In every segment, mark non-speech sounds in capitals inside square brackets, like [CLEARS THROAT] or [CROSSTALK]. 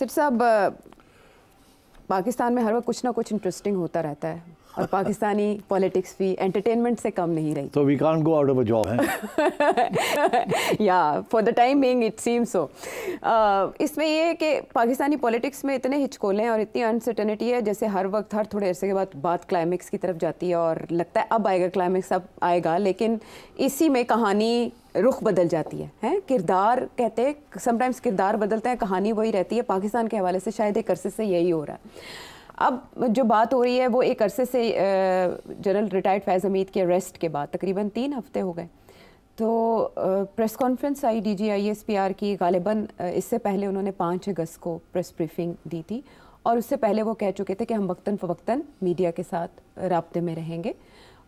सिर्फ साहब पाकिस्तान में हर वक्त कुछ ना कुछ इंटरेस्टिंग होता रहता है और पाकिस्तानी पॉलिटिक्स भी एंटरटेनमेंट से कम नहीं रही तो we can't go out of a job या for the time being it seems so इसमें ये है कि पाकिस्तानी पॉलिटिक्स में इतने हिचकोले हैं और इतनी अनसर्टेनिटी है जैसे हर वक्त हर थोड़े अरसे के बाद बात क्लाइमेक्स की तरफ जाती है और लगता है अब आएगा क्लाइमेक्स अब आएगा लेकिन इसी में कहानी रुख बदल जाती है हैं किरदार कहते हैं समटाइम्स किरदार बदलते हैं कहानी वही रहती है पाकिस्तान के हवाले से शायद एक अरसे से यही हो रहा है अब जो बात हो रही है वो एक अरसे से जनरल रिटायर्ड फैज़ हमीद के अरेस्ट के बाद तकरीबन तीन हफ्ते हो गए तो प्रेस कॉन्फ्रेंस आई D G I S P R की गालिबा इससे पहले उन्होंने पाँच अगस्त को प्रेस ब्रीफिंग दी थी और उससे पहले वो कह चुके थे कि हम वक्ता फ़वक्ता मीडिया के साथ रबते में रहेंगे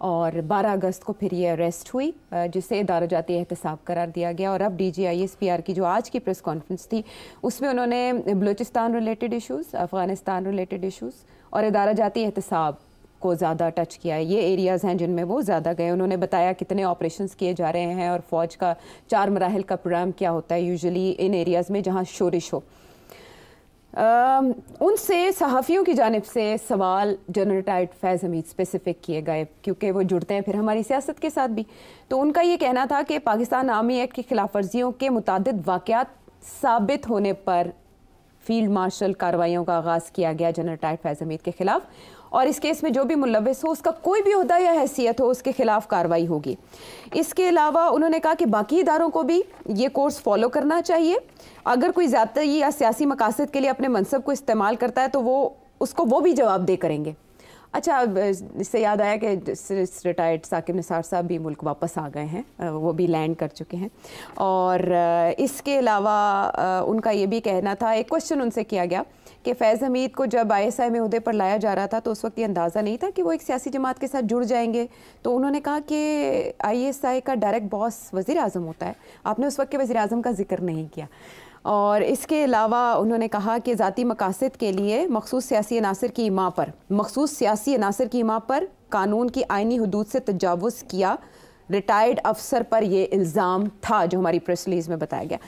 और 12 अगस्त को फिर ये अरेस्ट हुई जिसे दारा जाती एहतसाब करार दिया गया और अब D G I S P R की जो आज की प्रेस कॉन्फ्रेंस थी उसमें उन्होंने Balochistan related issues Afghanistan related issues और इदारा जाती एहतसाब को ज़्यादा टच किया है ये एरियाज़ हैं जिनमें वो ज़्यादा गए उन्होंने बताया कितने ऑपरेशन किए जा रहे हैं और फ़ौज का चार मराहल का प्रोग्राम क्या होता है यूजली इन एरियाज़ में जहाँ शोरिश हो Um, उनसे सहाफ़ियों की जानब से सवाल जनरल टाइट फैज़ हमीद स्पेसिफिक किए गए क्योंकि वो जुड़ते हैं फिर हमारी सियासत के साथ भी तो उनका ये कहना था कि पाकिस्तान आर्मी एक्ट की खिलाफ वर्जियों के मुतद वाक़ात साबित होने पर फील्ड मार्शल कार्रवाईों का आगाज़ किया गया जनरल टाइट फैज़ हमीद के ख़िलाफ़ और इस केस में जो भी मुलविस हो उसका कोई भी अहदा या हैसियत हो उसके ख़िलाफ़ कार्रवाई होगी इसके अलावा उन्होंने कहा कि बाकी इदारों को भी ये कोर्स फॉलो करना चाहिए अगर कोई ज़्यादा या सियासी मकासद के लिए अपने मनसब को इस्तेमाल करता है तो वो उसको वो भी जवाब दे करेंगे अच्छा इससे याद आया कि रिटायर्ड साकिब निसार साहब भी मुल्क वापस आ गए हैं वो भी लैंड कर चुके हैं और इसके अलावा उनका ये भी कहना था एक क्वेश्चन उनसे किया गया कि फैज़ हमीद को जब आई एस आई में उदे पर लाया जा रहा था तो उस वक्त ये अंदाज़ा नहीं था कि वो एक सियासी जमात के साथ जुड़ जाएंगे तो उन्होंने कहा कि आई एस आई का डायरेक्ट बॉस वज़ी अजम होता है आपने उस वक्त के वज़ी अजम का जिक्र नहीं किया और इसके अलावा उन्होंने कहा कि ज़ाती मकासद के लिए मखसूस सियासी अनासर की इमा पर मखसूस सियासी अनासर की इमा पर कानून की आइनी हदूद से तजावज़ किया रिटायर्ड अफसर पर यह इल्ज़ाम था जो हमारी प्रेस रिलीज़ में बताया गया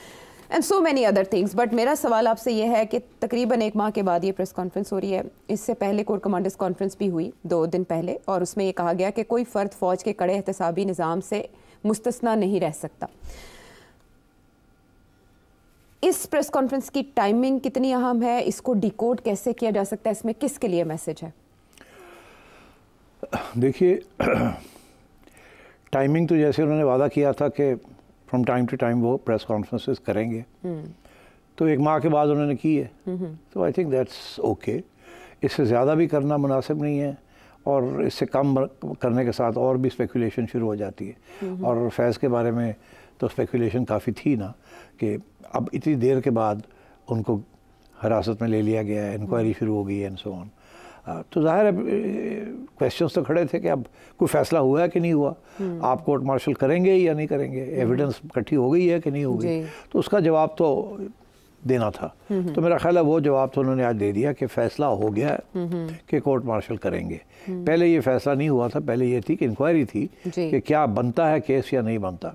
and so many other things but मेरा सवाल आपसे यह है कि तकरीबन एक माह के बाद ये प्रेस कॉन्फ्रेंस हो रही है इससे पहले कोर कमांडर्स कॉन्फ्रेंस भी हुई दो दिन पहले और उसमें ये कहा गया कि कोई फ़र्द फ़ौज के कड़े एहतसाबी निज़ाम से मुस्तना नहीं रह सकता इस प्रेस कॉन्फ्रेंस की टाइमिंग कितनी अहम है इसको डिकोड कैसे किया जा सकता है इसमें किसके लिए मैसेज है देखिए टाइमिंग [CLEARS THROAT] तो जैसे उन्होंने वादा किया था कि फ्रॉम टाइम टू टाइम वो प्रेस कॉन्फ्रेंसेस करेंगे हम्म। तो एक माह के बाद उन्होंने की है हम्म, हम्म। तो आई थिंक दैट्स ओके इससे ज़्यादा भी करना मुनासिब नहीं है और इससे कम करने के साथ और भी स्पेकुलेशन शुरू हो जाती है और फैज़ के बारे में तो स्पेकुलेशन काफ़ी थी ना कि अब इतनी देर के बाद उनको हिरासत में ले लिया गया है इंक्वायरी शुरू हो गई है एंड सो ऑन तो जाहिर है क्वेश्चंस तो खड़े थे कि अब कोई फैसला हुआ है कि नहीं हुआ हम्म। आप कोर्ट मार्शल करेंगे या नहीं करेंगे एविडेंस इकट्ठी हम्म। हो गई है कि नहीं हो गई तो उसका जवाब तो देना था तो मेरा ख्याल है वो जवाब तो उन्होंने आज दे दिया कि फैसला हो गया है कि कोर्ट मार्शल करेंगे पहले ये फैसला नहीं हुआ था पहले ये थी कि इंक्वायरी थी कि क्या बनता है केस या नहीं बनता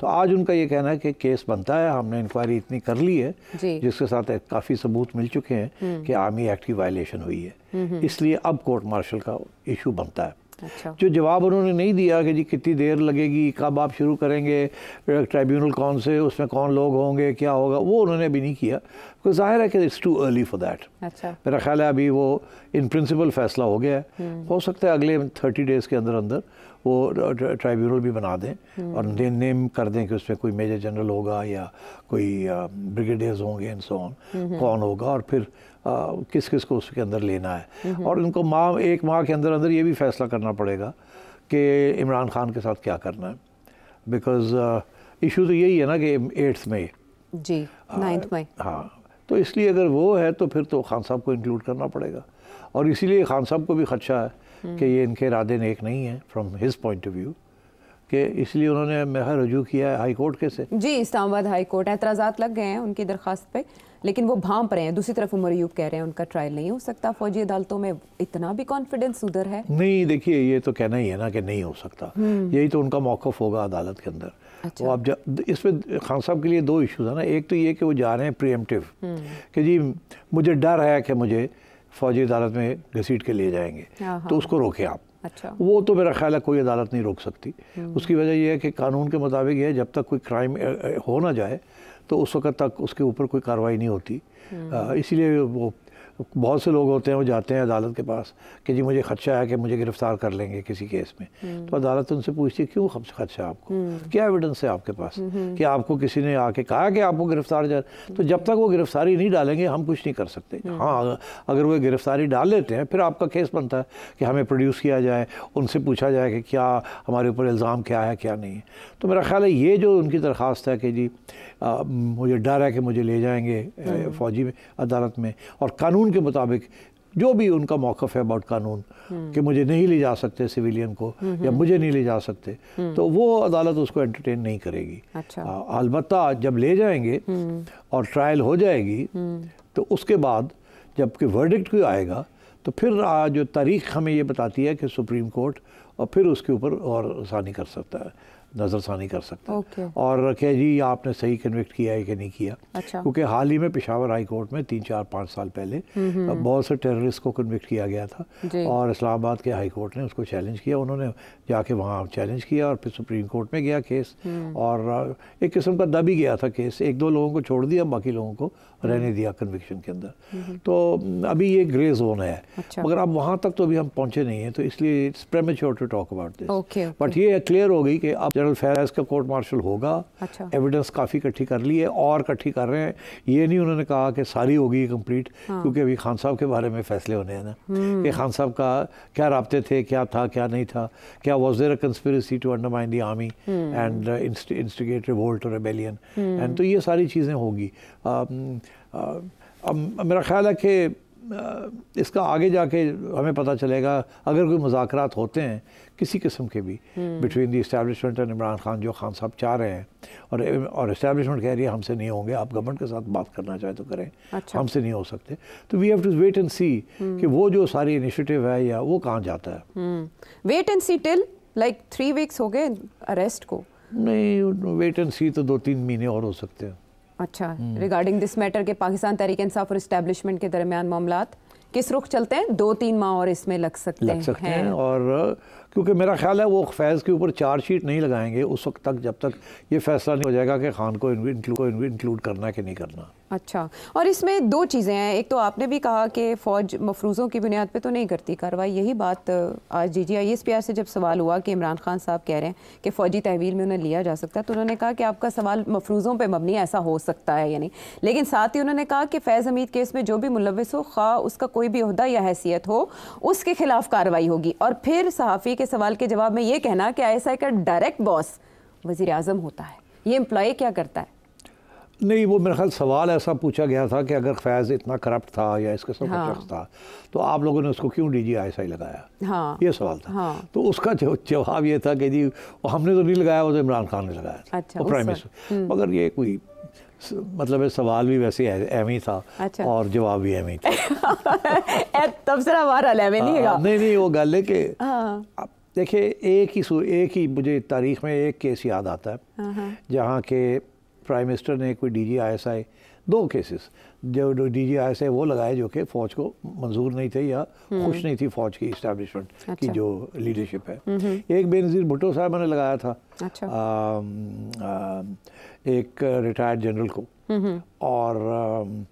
तो आज उनका ये कहना है कि केस बनता है हमने इंक्वायरी इतनी कर ली है जिसके साथ काफ़ी सबूत मिल चुके हैं कि आर्मी एक्ट की वायलेशन हुई है हम्म। इसलिए अब कोर्ट मार्शल का इशू बनता है अच्छा। जो जवाब उन्होंने नहीं दिया कि जी कितनी देर लगेगी कब आप शुरू करेंगे ट्राइब्यूनल कौन से उसमें कौन लोग होंगे क्या होगा वो उन्होंने अभी नहीं किया बिकॉज जाहिर है कि इट्स टू अर्ली फॉर अच्छा मेरा ख्याल है अभी वो इन प्रिंसिपल फैसला हो गया है हम्म। हो सकता है अगले थर्टी डेज़ के अंदर अंदर वो ट्राइब्यूनल भी बना दें हम्म। और नेम कर दें कि उसमें कोई मेजर जनरल होगा या कोई ब्रिगेडियर्स uh, होंगे इन सो ऑन कौन होगा और फिर आ, uh, किस किस को उसके अंदर लेना है हम्म। और इनको माह एक माह के अंदर अंदर ये भी फैसला करना पड़ेगा कि इमरान खान के साथ क्या करना है बिकॉज इशू uh, तो यही है ना कि एट्थ में जी नाइन्थ में हाँ तो इसलिए अगर वो है तो फिर तो खान साहब को इंक्लूड करना पड़ेगा और इसीलिए खान साहब को भी खदशा है हम्म। कि ये इनके इरादे नेक नहीं है from his point of view कि इसलिए उन्होंने मेहर रजू किया है हाई कोर्ट के से जी इस्लामाबाद हाई कोर्ट एतराज़ा लग गए हैं उनकी दरख्वास्त पे लेकिन वो भाप रहे हैं दूसरी तरफ उमर यूब कह रहे हैं उनका ट्रायल नहीं हो सकता फौजी अदालतों में इतना भी कॉन्फिडेंस उधर है नहीं देखिए ये तो कहना ही है ना कि नहीं हो सकता हम्म। यही तो उनका मौक़ होगा अदालत के अंदर अच्छा। वो आप इसमें खान साहब के लिए दो इशूज़ हैं ना एक तो ये कि वो जा रहे हैं प्रियमटिव हम्म। कि जी मुझे डर है कि मुझे फौजी अदालत में घसीट के लिए जाएंगे हाँ, हाँ। तो उसको रोके आप अच्छा वो तो मेरा ख्याल है कोई अदालत नहीं रोक सकती हम्म। उसकी वजह यह है कि कानून के मुताबिक है जब तक कोई क्राइम हो ना जाए तो उस वक़्त तक उसके ऊपर कोई कार्रवाई नहीं होती हम्म। इसीलिए वो बहुत से लोग होते हैं वो जाते हैं अदालत के पास कि जी मुझे खदशा है कि मुझे गिरफ्तार कर लेंगे किसी केस में हम्म। तो अदालत उनसे पूछती है क्यों खदशा आपको हम्म। क्या एविडेंस है आपके पास हम्म, कि आपको किसी ने आके कहा कि आपको गिरफ्तार जा तो जब तक वो गिरफ्तारी नहीं डालेंगे हम कुछ नहीं कर सकते हाँ अगर वो गिरफ्तारी डाल लेते हैं फिर आपका केस बनता है कि हमें प्रोड्यूस किया जाए उनसे पूछा जाए कि क्या हमारे ऊपर इल्ज़ाम क्या है क्या नहीं है तो मेरा ख्याल है ये जो उनकी दरख्वास्त है कि जी मुझे डर है कि मुझे ले जाएंगे हाँ। फ़ौजी में अदालत में और कानून के मुताबिक जो भी उनका मौक़ है अबाउट कानून हाँ। कि मुझे नहीं ले जा सकते सिविलियन को हाँ, या मुझे नहीं ले जा सकते तो वो अदालत उसको एंटरटेन नहीं करेगी अच्छा अलबत् जब ले जाएंगे और ट्रायल हो जाएगी तो उसके बाद जबकि वर्डिक्ट कोई आएगा तो फिर जो तारीख हमें ये बताती है कि सुप्रीम कोर्ट और फिर उसके ऊपर और आसानी कर सकता है नज़रसानी कर सकते हैं और रखे जी आपने सही कन्विक्ट किया है कि नहीं किया अच्छा। क्योंकि हाल ही में पिशावर हाई कोर्ट में तीन चार पाँच साल पहले हम्म, हम्म। बहुत से टेररिस्ट को कन्विक्ट किया गया था और इस्लामाबाद के हाई कोर्ट ने उसको चैलेंज किया उन्होंने जाके वहाँ चैलेंज किया और फिर सुप्रीम कोर्ट में गया केस हम्म। और एक किस्म का दब ही गया था केस एक दो लोगों को छोड़ दिया बाकी लोगों को रहने दिया कन्विक्शन के अंदर तो अभी ये ग्रे जोन है अच्छा। मगर अब वहाँ तक तो अभी हम पहुँचे नहीं हैं तो इसलिए it's premature to talk about this but ये क्लियर हो गई कि अब जनरल फैज का कोर्ट मार्शल होगा अच्छा। एविडेंस काफ़ी इकट्ठी कर ली है और इकट्ठी कर रहे हैं ये नहीं उन्होंने कहा कि सारी होगी कंप्लीट हाँ। क्योंकि अभी खान साहब के बारे में फैसले होने हैं ना हम्म। कि खान साहब का क्या रबते थे क्या था क्या नहीं था क्या was there conspiracy to undermine the army and instigate revolt और रेबेलियन एंड तो ये सारी चीज़ें होगी मेरा ख्याल है कि इसका आगे जाके हमें पता चलेगा अगर कोई मुजात होते हैं किसी किस्म के भी between the establishment and Imran Khan जो खान साहब चाह रहे हैं और और इस्टेबलिशमेंट कह रही है हमसे नहीं होंगे आप गवर्नमेंट के साथ बात करना चाहे तो करें अच्छा। हमसे नहीं हो सकते तो we have to wait and see कि वो जो सारी इनिशिएटिव है या वो कहाँ जाता है wait and see till like three weeks हो गए अरेस्ट को नहीं वेट एंड सी तो दो तीन महीने और हो सकते हैं अच्छा रिगार्डिंग दिस मैटर के पाकिस्तान तहरीक इंसाफ और इस्टेब्लिशमेंट के दरमियान मामला किस रुख चलते हैं दो तीन माह और इसमें लग सकते, लग सकते हैं, हैं और क्योंकि मेरा ख्याल है वो फैज़ के ऊपर चार्जशीट नहीं लगाएंगे उस वक्त तक जब तक ये फैसला नहीं हो जाएगा कि खान को इंक्लूड करना है कि नहीं करना अच्छा और इसमें दो चीज़ें हैं एक तो आपने भी कहा कि फ़ौज मफरूज़ों की बुनियाद पर तो नहीं करती कार्रवाई यही बात आज G G I S P R से जब सवाल हुआ कि इमरान खान साहब कह रहे हैं कि फ़ौजी तहवील में उन्हें लिया जा सकता है तो उन्होंने कहा कि आपका सवाल मफरूज़ों पर मबनी ऐसा हो सकता है या नहीं लेकिन साथ ही उन्होंने कहा कि फैज़ हमीद केस में जो भी मुलविस हो खा उसका कोई भी अहदा या हैसियत हो उसके खिलाफ कार्रवाई होगी और फिर सहाफ़ी के सवाल के जवाब में ये कहना कि आईएसआई का डायरेक्ट बॉस वजीर अजम होता है ये एम्प्लॉय क्या करता है नहीं वो मेरा ख्याल सवाल ऐसा पूछा गया था कि अगर फैज़ इतना करप्ट था या इस किस्म हाँ। का था तो आप लोगों ने उसको क्यों डी जी आई लगाया हाँ। ये सवाल था हाँ। तो उसका जवाब ये था कि जी हमने तो नहीं लगाया वो तो इमरान खान ने लगाया था अच्छा, प्राइम हम्म। मिनिस्टर मगर ये कोई मतलब सवाल भी वैसे एम ही था अच्छा। और जवाब भी एम [LAUGHS] ही था तबसरा हमारा नहीं है हाँ, नहीं नहीं वो गल है कि हाँ। देखिए एक ही एक ही मुझे तारीख में एक केस याद आता है हाँ, जहाँ के प्राइम मिनिस्टर ने कोई डी जी आई एस आई दो केसेस जो डी जी आई से वो लगाए जो कि फौज को मंजूर नहीं थे या हम्म। खुश नहीं थी फौज की इस्टेब्लिशमेंट अच्छा। की जो लीडरशिप है एक बेनज़ीर भुट्टो साहब मैंने लगाया था अच्छा। आ, आ, एक रिटायर्ड जनरल को और आ,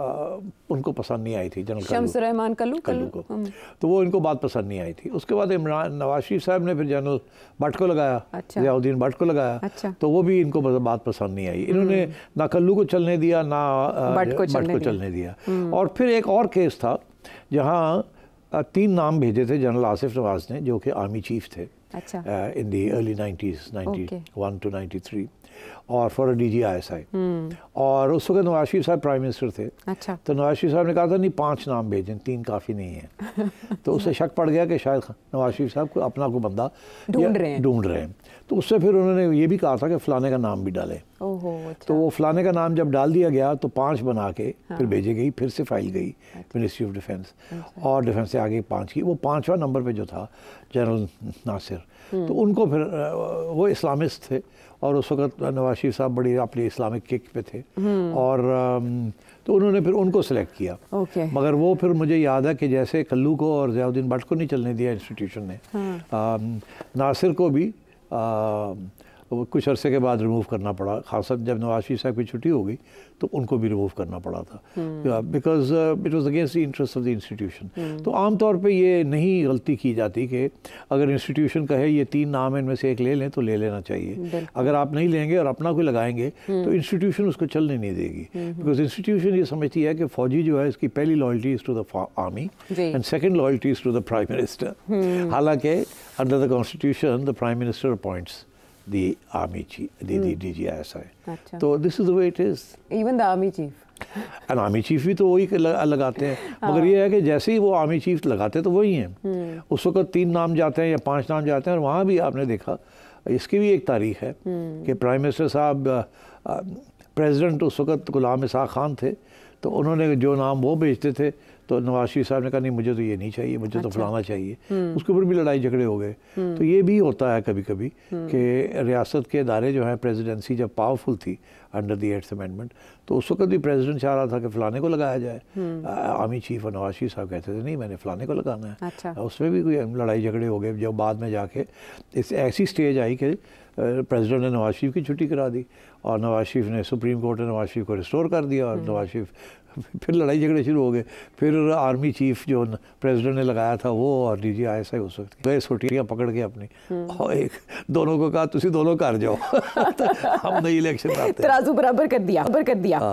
उनको पसंद नहीं आई थी जनरल रहमान कल्लू कल्लू को हम्म। तो वो इनको बात पसंद नहीं आई थी उसके बाद इमरान नवाज शरीफ साहब ने फिर जनरल भट्ट को लगाया अच्छा। जयाउद्दीन भट्ट को लगाया अच्छा। तो वो भी इनको बात पसंद नहीं आई इन्होंने हम्म। ना कल्लू को चलने दिया ना भट्ट को, को चलने दिया हम्म। और फिर एक और केस था जहाँ तीन नाम भेजे थे जनरल आसिफ नवाज ने जो कि आर्मी चीफ थे अच्छा। In the early nineties ninety one two ninety three और four D G I S I और उस वक्त नवाज शरीफ साहब प्राइम मिनिस्टर थे अच्छा तो नवाज शरीफ साहब ने कहा था नहीं पांच नाम भेजें तीन काफ़ी नहीं है [LAUGHS] तो उससे शक पड़ गया कि शायद नवाज शरीफ साहब को अपना को बंदा ढूंढ रहे हैं ढूंढ रहे हैं तो उससे फिर उन्होंने ये भी कहा था कि फ़लाने का नाम भी डालें तो अच्छा। तो वो फ़लाने का नाम जब डाल दिया गया तो पाँच बना के हाँ। फिर भेजी गई फिर से फाइल गई मिनिस्ट्री ऑफ डिफेंस और डिफेंस से आगे पाँच की वो पाँचवा नंबर पर जो था जनरल नासिर तो उनको फिर वो इस्लामिस्ट थे और उस वक्त नवाज शरीफ साहब बड़ी अपनी इस्लामिक किक पे थे हम्म। और तो उन्होंने फिर उनको सिलेक्ट किया ओके। मगर वो फिर मुझे याद है कि जैसे कल्लू को और जयाउद्दीन भट्ट को नहीं चलने दिया इंस्टीट्यूशन ने हाँ। नासिर को भी तो वो कुछ अरसे के बाद रिमूव करना पड़ा खास जब नवाज शरीफ साहब की छुट्टी हो गई तो उनको भी रिमूव करना पड़ा था because it was against the interest of the institution तो आमतौर पर ये नहीं गलती की जाती कि अगर इंस्टीट्यूशन कहे ये तीन नाम है इनमें से एक ले लें तो ले लेना चाहिए अगर आप नहीं लेंगे और अपना कोई लगाएंगे हम्म। तो इंस्टीट्यूशन उसको चलने नहीं देगी बिकॉज हम्म, इंस्टीट्यूशन हम्म। ये समझती है कि फौजी जो है इसकी पहली loyalty is to the army and second loyalty is to the prime minister हालांकि under the constitution the prime minister appoints the army chief, the, mm. the DGISI. Hmm. अच्छा। तो this is the way it is. Even the army chief. And army chief भी तो वही लगाते हैं हाँ। मगर ये है कि जैसे ही वो आर्मी चीफ लगाते तो वही हैं hmm. उस वक्त तीन नाम जाते हैं या पांच नाम जाते हैं और वहाँ भी आपने देखा इसकी भी एक तारीख है hmm. कि प्राइम मिनिस्टर साहब प्रेसिडेंट उस वक्त गुलाम इसाक खान थे तो उन्होंने जो नाम वो भेजते थे तो नवाज शरीफ साहब ने कहा नहीं मुझे तो ये नहीं चाहिए मुझे तो अच्छा। तो फलाना चाहिए हम्म। उसके ऊपर भी लड़ाई झगड़े हो गए हम्म। तो ये भी होता है कभी कभी हम्म। कि रियासत के इदारे जो हैं प्रेसिडेंसी जब पावरफुल थी अंडर दी एट्थ अमेंडमेंट तो उस वक्त भी प्रेसिडेंट चाह रहा था कि फलाने को लगाया जाए आर्मी चीफ और नवाज शरीफ साहब कहते थे नहीं मैंने फलाने को लगाना है अच्छा। उसमें भी कोई लड़ाई झगड़े हो गए जब बाद में जाके इस ऐसी स्टेज आई कि प्रेसिडेंट ने नवाज शरीफ की छुट्टी करा दी और नवाज शरीफ ने सुप्रीम कोर्ट ने नवाज शरीफ को रिस्टोर कर दिया और नवाज शरीफ [LAUGHS] फिर लड़ाई झगड़े शुरू हो गए फिर आर्मी चीफ जो प्रेसिडेंट ने लगाया था वो और डी जी आई उस वक्त गए सोटियाँ पकड़ के अपनी हम्म। और एक दोनों को कहा तुम दोनों घर जाओ [LAUGHS] तो हम नई इलेक्शन तराजू बराबर कर दिया बराबर कर दिया हाँ।